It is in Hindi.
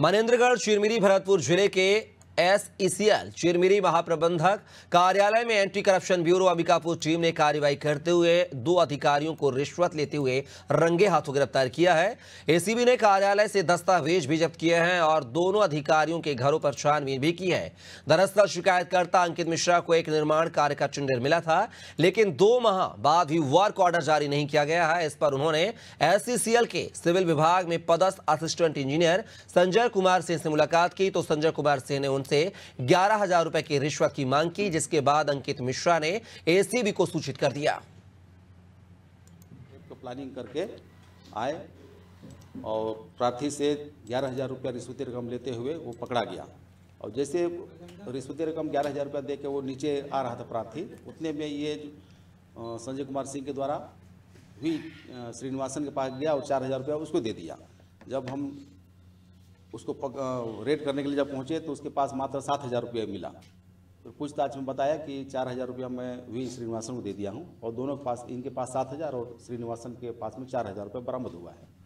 मनेन्द्रगढ़ चिरमिरी भरतपुर जिले के एस ईसीएल चिरमिरी महाप्रबंधक कार्यालय में anti corruption bureau Ambikapur team ने कार्रवाई करते हुए दो अधिकारियों को रिश्वत लेते हुए रंगे हाथों गिरफ्तार किया है एसीबी ने कार्यालय से दस्तावेज भी जब्त किए हैं और दोनों अधिकारियों के घरों पर छानबीन भी की है दरअसल शिकायतकर्ता अंकित मिश्रा को एक निर्माण कार्य का टेंडर मिला था लेकिन दो माह बाद भी वर्क ऑर्डर जारी नहीं किया गया है इस पर उन्होंने एस के सिविल विभाग में पदस्थ असिस्टेंट इंजीनियर संजय कुमार सिंह से मुलाकात की तो संजय कुमार सिंह ने उनसे ग्यारह हजार रुपए की रिश्वत की मांग की जिसके बाद अंकित मिश्रा ने एसीबी को सूचित कर दिया तो प्लानिंग करके आए और प्रार्थी से ग्यारह हजार रुपया रिश्वती रकम लेते हुए वो पकड़ा गया और जैसे रिश्वती रकम ग्यारह हजार रुपया दे वो नीचे आ रहा था प्रार्थी उतने में ये संजय कुमार सिंह के द्वारा भी श्रीनिवासन के पास गया और चार हजार रुपया उसको दे दिया जब हम उसको पक, रेड करने के लिए जब पहुँचे तो उसके पास मात्र सात हज़ार रुपया मिला फिर तो पूछताछ में बताया कि चार हज़ार रुपया मैं वी श्रीनिवासन को दे दिया हूँ और दोनों के पास इनके पास सात हज़ार और श्रीनिवासन के पास में चार हज़ार रुपया बरामद हुआ है